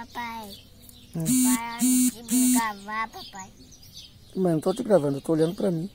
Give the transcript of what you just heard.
papai. Hum. Para de me gravar, papai. Mas não tô te gravando, eu tô olhando pra mim.